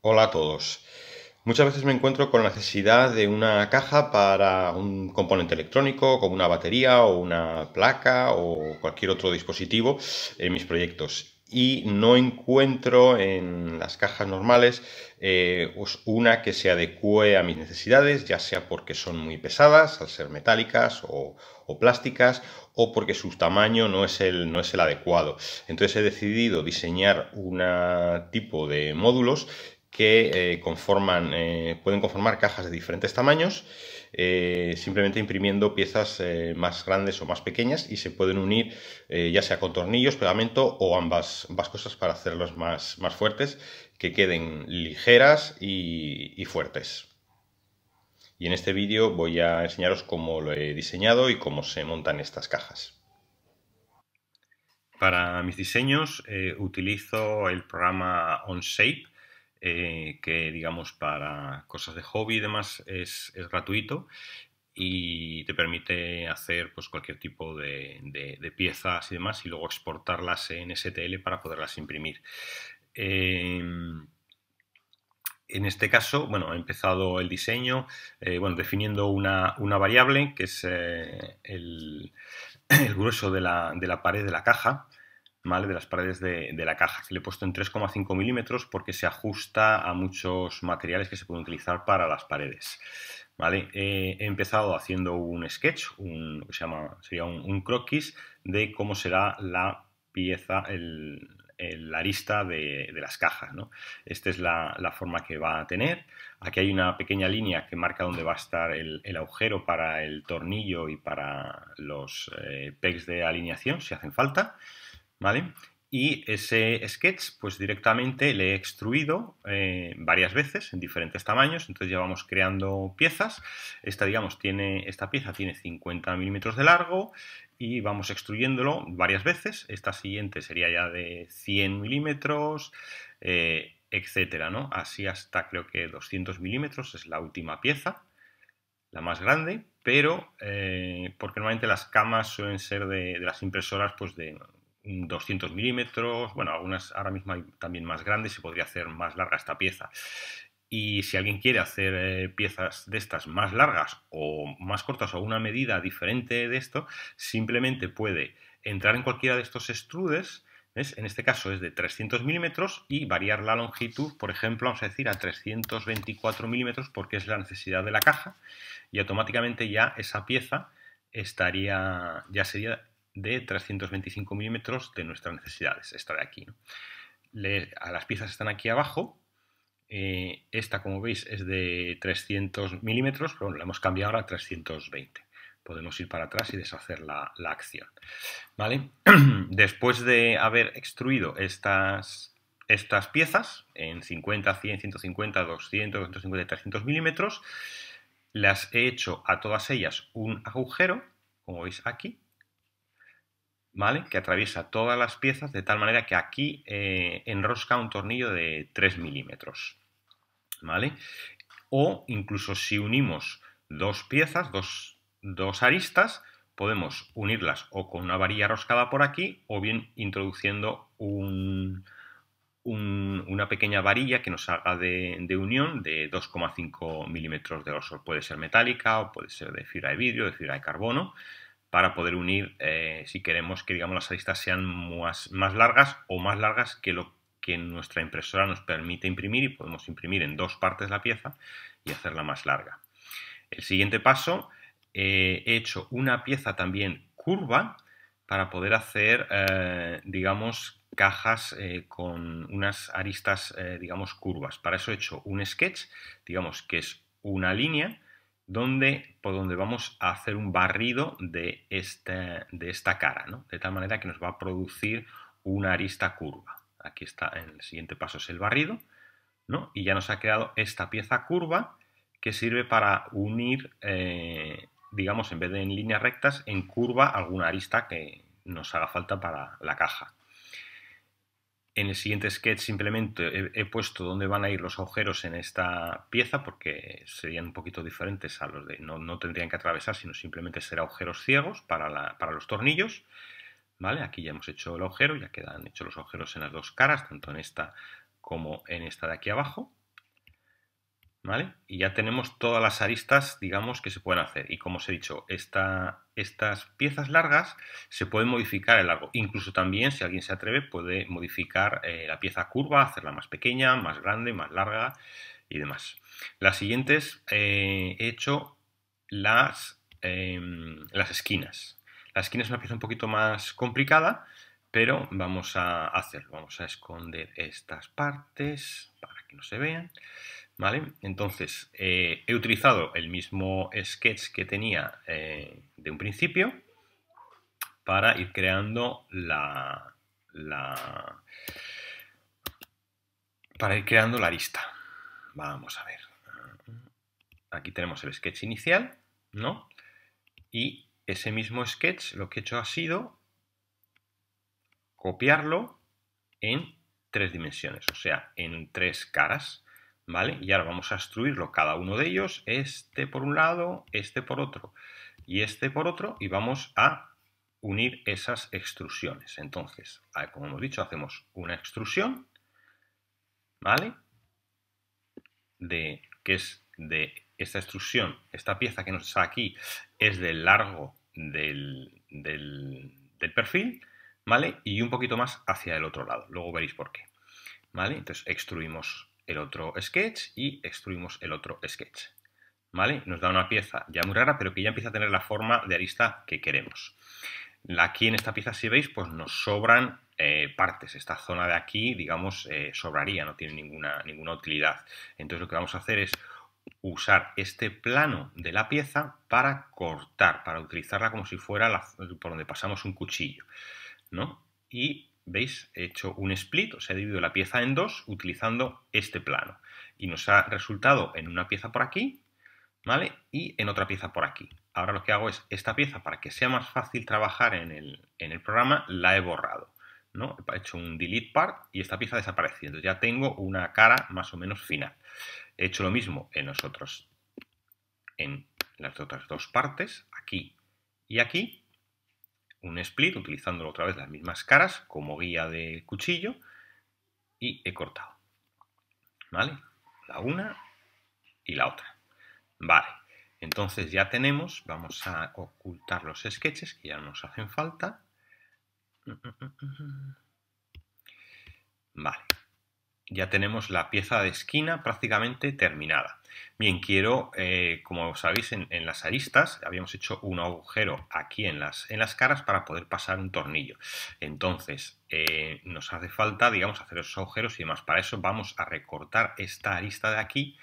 Hola a todos. Muchas veces me encuentro con la necesidad de una caja para un componente electrónico, como una batería o una placa o cualquier otro dispositivo en mis proyectos. Y no encuentro en las cajas normales eh, pues, una que se adecue a mis necesidades, ya sea porque son muy pesadas, al ser metálicas o, plásticas, o porque su tamaño no es, el, no es el adecuado. Entonces he decidido diseñar un tipo de módulos que eh, conforman, eh, pueden conformar cajas de diferentes tamaños, eh, simplemente imprimiendo piezas más grandes o más pequeñas y se pueden unir ya sea con tornillos, pegamento o ambas, ambas cosas para hacerlas más, fuertes, que queden ligeras y, y fuertes. Y en este vídeo voy a enseñaros cómo lo he diseñado y cómo se montan estas cajas. Para mis diseños utilizo el programa OnShape, eh, que digamos para cosas de hobby y demás es, gratuito y te permite hacer pues, cualquier tipo de, piezas y demás y luego exportarlas en STL para poderlas imprimir. Em, en este caso, bueno, he empezado el diseño, eh, bueno, definiendo una, variable que es eh, el, grueso de la, de la, pared de la caja de las paredes de, la caja, le he puesto en 3,5 milímetros porque se ajusta a muchos materiales que se pueden utilizar para las paredes. he empezado haciendo un sketch, se llama, sería un, croquis de cómo será la pieza, el, la arista de, las cajas. Esta es la, forma que va a tener. Aquí hay una pequeña línea que marca dónde va a estar el, agujero para el tornillo y para los eh, pegs de alineación, si hacen falta. ¿vale? Y ese sketch, pues directamente le he extruido eh, varias veces en diferentes tamaños, entonces ya vamos creando piezas. Esta, digamos, tiene, esta pieza tiene 50 milímetros de largo y vamos extruyéndolo varias veces. Esta siguiente sería ya de 100 milímetros, eh, etcétera, ¿no? Así hasta creo que 200 milímetros es la última pieza, la más grande, pero eh, porque normalmente las camas suelen ser de, de las impresoras, pues de 200 milímetros, bueno, algunas ahora mismo hay también más grandes, se podría hacer más larga esta pieza. Y si alguien quiere hacer eh, piezas de estas más largas o más cortas o una medida diferente de esto, simplemente puede entrar en cualquiera de estos extrudes, en este caso es de 300 milímetros y variar la longitud, por ejemplo, vamos a decir a 324 milímetros porque es la necesidad de la caja y automáticamente ya esa pieza estaría, ya sería de 325 milímetros de nuestras necesidades, esta de aquí. a las piezas están aquí abajo, eh, esta como veis es de 300 milímetros, pero bueno, la hemos cambiado ahora a 320. Podemos ir para atrás y deshacer la, acción. ¿vale? Después de haber extruido estas, estas piezas en 50, 100, 150, 200, 250 300 milímetros, las he hecho a todas ellas un agujero, como veis aquí, que atraviesa todas las piezas de tal manera que aquí eh, enrosca un tornillo de 3 milímetros, ¿vale? O incluso si unimos dos piezas, dos, dos aristas, podemos unirlas o con una varilla roscada por aquí o bien introduciendo una pequeña varilla que nos haga de, de unión de 2,5 milímetros de grosor. Puede ser metálica o puede ser de fibra de vidrio, de fibra de carbono, para poder unir eh, si queremos que digamos las aristas sean más, largas o más largas que lo que nuestra impresora nos permite imprimir y podemos imprimir en dos partes la pieza y hacerla más larga. El siguiente paso, eh, he hecho una pieza también curva para poder hacer, eh, digamos, cajas con unas aristas, digamos, curvas. Para eso he hecho un sketch, digamos, que es una línea, donde, por donde vamos a hacer un barrido de, este, de esta cara, ¿no? de tal manera que nos va a producir una arista curva. Aquí está, el siguiente paso es el barrido, ¿no? y ya nos ha quedado esta pieza curva que sirve para unir, eh, digamos, en vez de en líneas rectas, en curva alguna arista que nos haga falta para la caja. En el siguiente sketch simplemente he, puesto dónde van a ir los agujeros en esta pieza porque serían un poquito diferentes a los de... No, tendrían que atravesar, sino simplemente ser agujeros ciegos para, los tornillos. ¿Vale? Aquí ya hemos hecho el agujero, ya quedan hechos los agujeros en las dos caras, tanto en esta como en esta de aquí abajo. Y ya tenemos todas las aristas, digamos, que se pueden hacer. Y como os he dicho, estas piezas largas se pueden modificar el largo. Incluso también, si alguien se atreve, puede modificar eh, la pieza curva, hacerla más pequeña, más grande, más larga y demás. Las siguientes eh, he hecho las, em, las esquinas. La esquina es una pieza un poquito más complicada, pero vamos a hacerlo. Vamos a esconder estas partes para que no se vean. Entonces, eh, he utilizado el mismo sketch que tenía eh, de un principio para ir creando la, la, para ir creando la lista. Vamos a ver. Aquí tenemos el sketch inicial, ¿no? Y ese mismo sketch lo que he hecho ha sido copiarlo en tres dimensiones, o sea, en tres caras. ¿vale? Y ahora vamos a extruirlo cada uno de ellos, este por un lado, este por otro y este por otro, y vamos a unir esas extrusiones. Entonces, ah, como hemos dicho, hacemos una extrusión, ¿vale? De, que es de esta extrusión, esta pieza que nos está aquí, es del largo del, del perfil, ¿vale? Y un poquito más hacia el otro lado, luego veréis por qué. ¿Vale? Entonces extruimos el otro sketch y extruimos el otro sketch. ¿Vale? Nos da una pieza ya muy rara, pero que ya empieza a tener la forma de arista que queremos. Aquí en esta pieza, si veis, pues nos sobran eh, partes. Esta zona de aquí, digamos, eh, sobraría, no tiene ninguna, ninguna utilidad. Entonces lo que vamos a hacer es usar este plano de la pieza para cortar, para utilizarla como si fuera la, por donde pasamos un cuchillo, ¿no? Y ¿Veis? He hecho un split, o sea, he dividido la pieza en dos utilizando este plano. Y nos ha resultado en una pieza por aquí, ¿vale? Y en otra pieza por aquí. Ahora lo que hago es, esta pieza, para que sea más fácil trabajar en el, programa, la he borrado. ¿no? He hecho un delete part y esta pieza ha desaparecido. Ya tengo una cara más o menos final. He hecho lo mismo en nosotros, en las otras dos partes, aquí y aquí, un split utilizando otra vez las mismas caras como guía de cuchillo y he cortado. ¿Vale? La una y la otra. Vale, entonces ya tenemos, vamos a ocultar los sketches que ya nos hacen falta. Mm, mm, mm, vale, ya tenemos la pieza de esquina prácticamente terminada. Bien, quiero, eh, como sabéis, en, las aristas habíamos hecho un agujero aquí en las, en las caras para poder pasar un tornillo. Entonces, eh, nos hace falta, digamos, hacer esos agujeros y demás. Para eso vamos a recortar esta arista de aquí,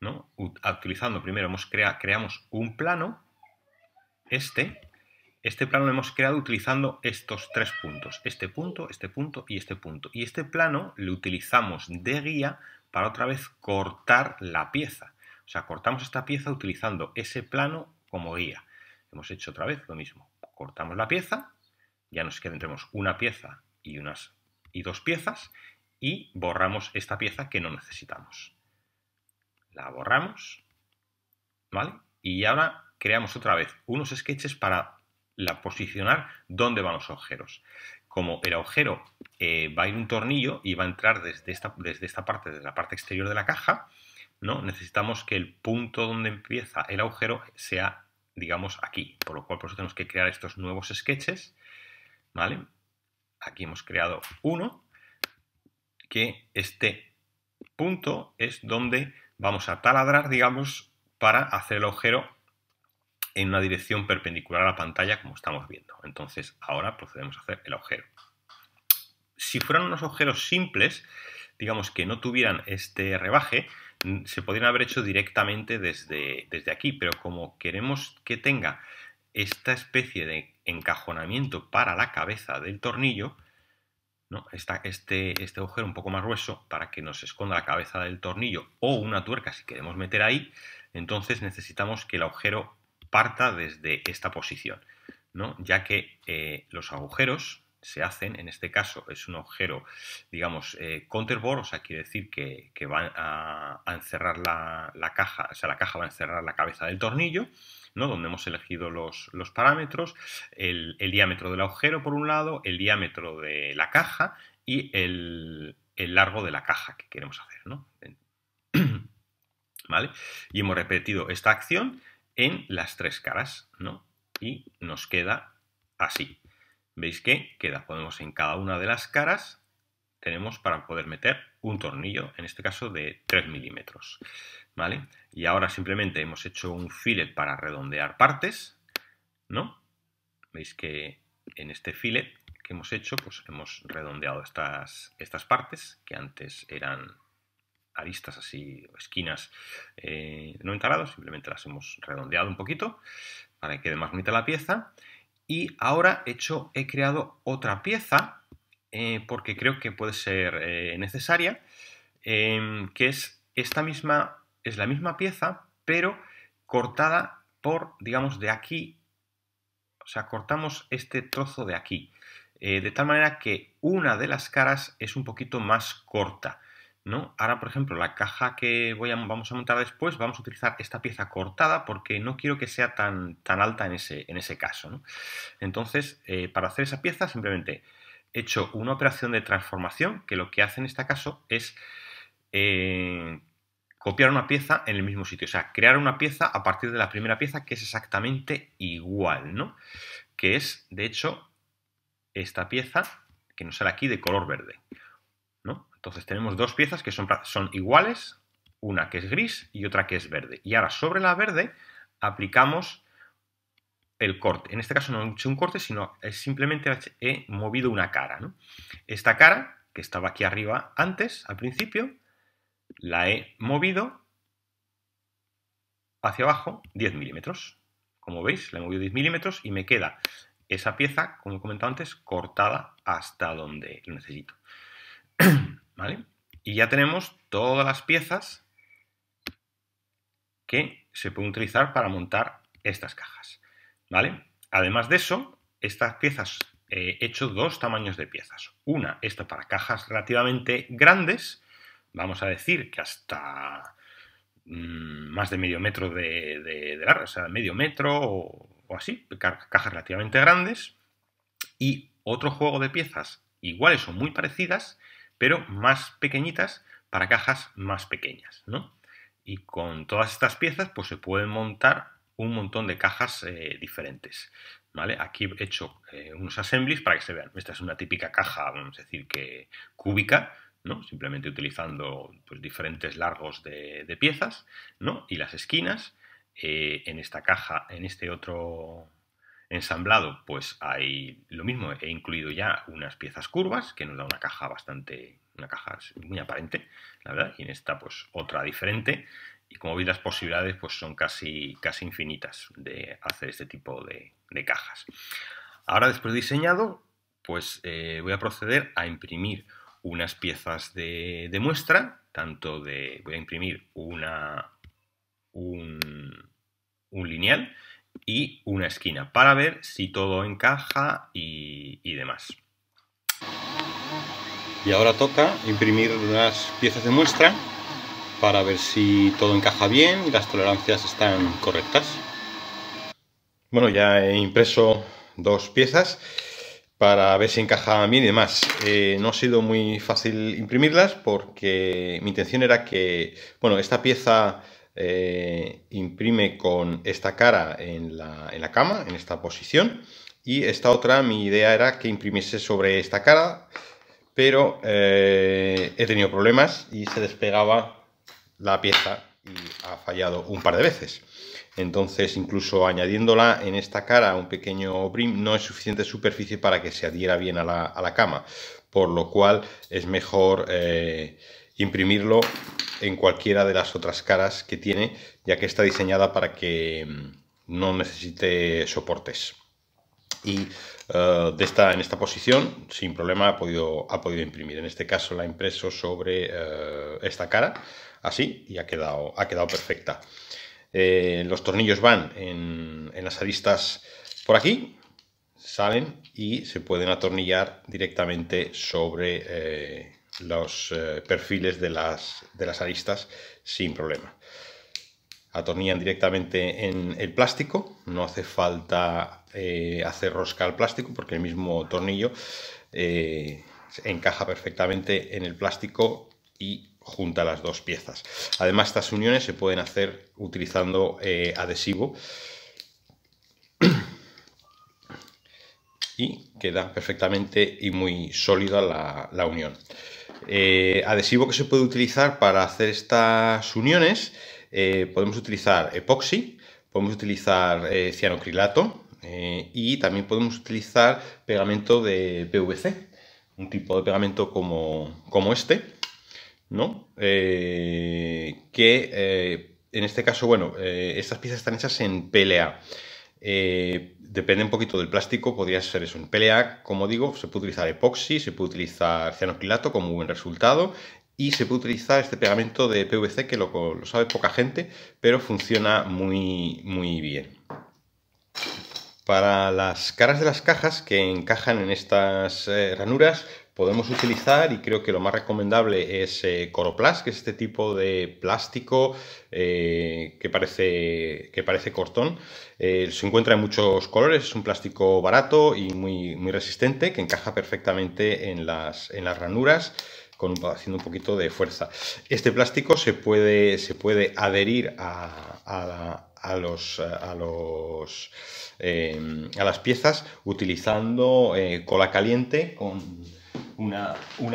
¿no? Utilizando primero, hemos crea, creamos un plano, este, este plano lo hemos creado utilizando estos tres puntos, este punto, este punto y este punto. Y este plano lo utilizamos de guía para otra vez cortar la pieza. O sea, cortamos esta pieza utilizando ese plano como guía. Hemos hecho otra vez lo mismo. Cortamos la pieza, ya nos quedan tenemos una pieza y, unas, y dos piezas y borramos esta pieza que no necesitamos. La borramos, ¿vale? Y ahora creamos otra vez unos sketches para la posicionar dónde van los agujeros. Como el agujero eh, va a ir un tornillo y va a entrar desde esta, desde esta parte, desde la parte exterior de la caja, ¿no? necesitamos que el punto donde empieza el agujero sea, digamos, aquí. Por lo cual, por eso tenemos que crear estos nuevos sketches. ¿vale? Aquí hemos creado uno, que este punto es donde vamos a taladrar, digamos, para hacer el agujero en una dirección perpendicular a la pantalla como estamos viendo. Entonces ahora procedemos a hacer el agujero. Si fueran unos agujeros simples, digamos que no tuvieran este rebaje, mm, se podrían haber hecho directamente desde, desde aquí, pero como queremos que tenga esta especie de encajonamiento para la cabeza del tornillo, ¿no? este, este agujero un poco más grueso para que nos esconda la cabeza del tornillo o una tuerca si queremos meter ahí, entonces necesitamos que el agujero parta desde esta posición, ¿no? ya que eh, los agujeros se hacen, en este caso es un agujero, digamos, eh, counterbore, o sea, quiere decir que, que van a, encerrar la, caja, o sea, la caja va a encerrar la cabeza del tornillo, ¿no? donde hemos elegido los, parámetros, el, diámetro del agujero por un lado, el diámetro de la caja y el, largo de la caja que queremos hacer. ¿Vale? Y hemos repetido esta acción en las tres caras, ¿no? Y nos queda así. ¿Veis que queda? Podemos en cada una de las caras tenemos para poder meter un tornillo, en este caso de 3 milímetros, ¿vale? Y ahora simplemente hemos hecho un fillet para redondear partes, ¿no? Veis que en este fillet que hemos hecho, pues hemos redondeado estas, estas partes que antes eran aristas así, esquinas eh, no de simplemente las hemos redondeado un poquito para que quede más bonita la pieza. Y ahora he, hecho, he creado otra pieza eh, porque creo que puede ser eh, necesaria, em, que es esta misma, es la misma pieza, pero cortada por, digamos, de aquí, o sea, cortamos este trozo de aquí, de tal manera que una de las caras es un poquito más corta. Ahora, por ejemplo, la caja que vamos a montar después, vamos a utilizar esta pieza cortada porque no quiero que sea tan, alta en ese, caso. Entonces, eh, para hacer esa pieza, simplemente he hecho una operación de transformación que lo que hace en este caso es eh, copiar una pieza en el mismo sitio, o sea, crear una pieza a partir de la primera pieza que es exactamente igual, Que es, de hecho, esta pieza que nos sale aquí de color verde. Entonces tenemos dos piezas que son, son iguales, una que es gris y otra que es verde. Y ahora sobre la verde aplicamos el corte. En este caso no he hecho un corte, sino simplemente he movido una cara. Esta cara, que estaba aquí arriba antes, al principio, la he movido hacia abajo 10 milímetros. Como veis, la he movido 10 milímetros y me queda esa pieza, como he comentado antes, cortada hasta donde lo necesito. Y ya tenemos todas las piezas que se pueden utilizar para montar estas cajas, ¿vale? Además de eso, estas piezas eh, he hecho dos tamaños de piezas. Una, esta para cajas relativamente grandes, vamos a decir que hasta mm, más de medio metro de, largo, o sea, medio metro o, así, cajas relativamente grandes. Y otro juego de piezas iguales o muy parecidas pero más pequeñitas para cajas más pequeñas, ¿no? Y con todas estas piezas, pues se pueden montar un montón de cajas eh, diferentes. ¿Vale? Aquí he hecho eh, unos assemblies para que se vean. Esta es una típica caja, vamos a decir que cúbica, ¿no? Simplemente utilizando pues, diferentes largos de, piezas, ¿no? Y las esquinas. Eh, en esta caja, en este otro ensamblado, pues hay lo mismo, he incluido ya unas piezas curvas que nos da una caja bastante, una caja muy aparente, la verdad, y en esta pues otra diferente. Y como veis las posibilidades pues son casi, casi infinitas de hacer este tipo de, cajas. Ahora después de diseñado, pues eh, voy a proceder a imprimir unas piezas de, de muestra, tanto de, voy a imprimir una, un, un lineal y una esquina para ver si todo encaja y, demás. Y ahora toca imprimir las piezas de muestra para ver si todo encaja bien y las tolerancias están correctas. Bueno, ya he impreso dos piezas para ver si encaja bien y demás. Eh, no ha sido muy fácil imprimirlas porque mi intención era que, bueno, esta pieza eh, imprime con esta cara en la, cama, en esta posición, y esta otra mi idea era que imprimiese sobre esta cara, pero eh, he tenido problemas y se despegaba la pieza y ha fallado un par de veces. Entonces, incluso añadiéndola en esta cara un pequeño brim no es suficiente superficie para que se adhiera bien a la, cama, por lo cual es mejor eh, imprimirlo en cualquiera de las otras caras que tiene, ya que está diseñada para que mm, no necesite soportes. Y eh, de esta, en esta posición, sin problema, ha podido, ha podido imprimir. En este caso la impreso sobre eh, esta cara, así, y ha quedado, ha quedado perfecta. Eh, los tornillos van en, las aristas por aquí, salen y se pueden atornillar directamente sobre los eh, perfiles de las, aristas sin problema. Atornillan directamente en el plástico, no hace falta eh, hacer rosca al plástico porque el mismo tornillo eh, encaja perfectamente en el plástico y junta las dos piezas. Además estas uniones se pueden hacer utilizando adhesivo y queda perfectamente y muy sólida la, la unión. Eh, adhesivo que se puede utilizar para hacer estas uniones, eh, podemos utilizar epoxi, podemos utilizar eh, cianocrilato y también podemos utilizar pegamento de PVC, un tipo de pegamento como, este, ¿no? que en este caso, bueno, estas piezas están hechas en PLA. Eh, depende un poquito del plástico, podría ser eso. En PLA, como digo, se puede utilizar epoxi, se puede utilizar con como buen resultado y se puede utilizar este pegamento de PVC que lo, sabe poca gente, pero funciona muy, muy bien. Para las caras de las cajas que encajan en estas eh, ranuras, podemos utilizar y creo que lo más recomendable es eh, Coroplast, que es este tipo de plástico eh, que, parece, que parece cortón. Eh, se encuentra en muchos colores, es un plástico barato y muy, muy resistente que encaja perfectamente en las, en las ranuras. Con, haciendo un poquito de fuerza. Este plástico se puede, se puede adherir a, los, a, los a las piezas utilizando cola caliente con una,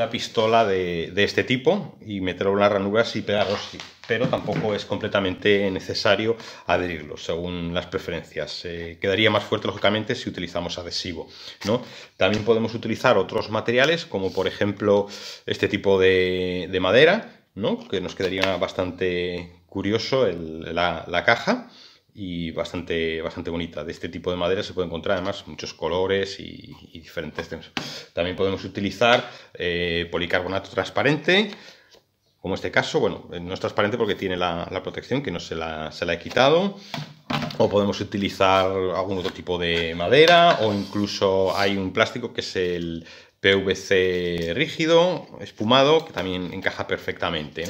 pistola de, este tipo y meterlo en las ranuras y pegarlos, pero tampoco es completamente necesario adherirlo según las preferencias. Eh, quedaría más fuerte, lógicamente, si utilizamos adhesivo. ¿no? También podemos utilizar otros materiales, como por ejemplo este tipo de, madera, ¿no? que nos quedaría bastante curioso la, la caja y bastante, bastante bonita. De este tipo de madera se puede encontrar además muchos colores y, diferentes temas. También podemos utilizar eh, policarbonato transparente, como este caso, bueno, eh, no es transparente porque tiene la, protección que no se la, se la, he quitado. O podemos utilizar algún otro tipo de madera o incluso hay un plástico que es el, PVC rígido, espumado, que también encaja perfectamente.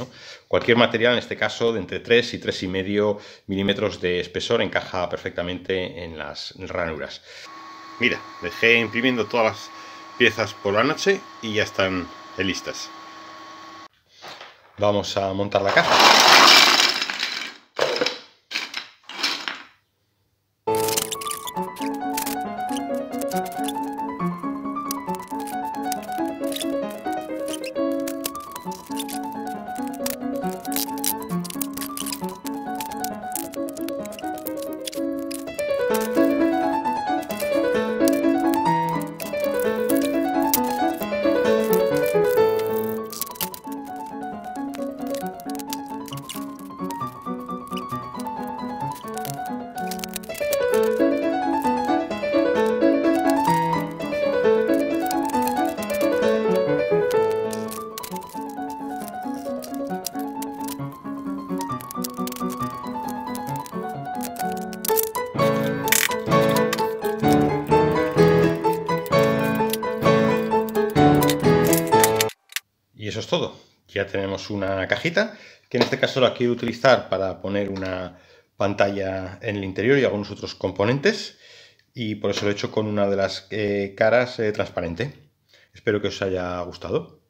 Cualquier material, en este caso, de entre 3 y 3,5 milímetros de espesor, encaja perfectamente en las ranuras. Mira, dejé imprimiendo todas las piezas por la noche y ya están listas. Vamos a montar la caja. tenemos una cajita, que en este caso la quiero utilizar para poner una pantalla en el interior y algunos otros componentes, y por eso lo he hecho con una de las eh, caras eh, transparente. Espero que os haya gustado.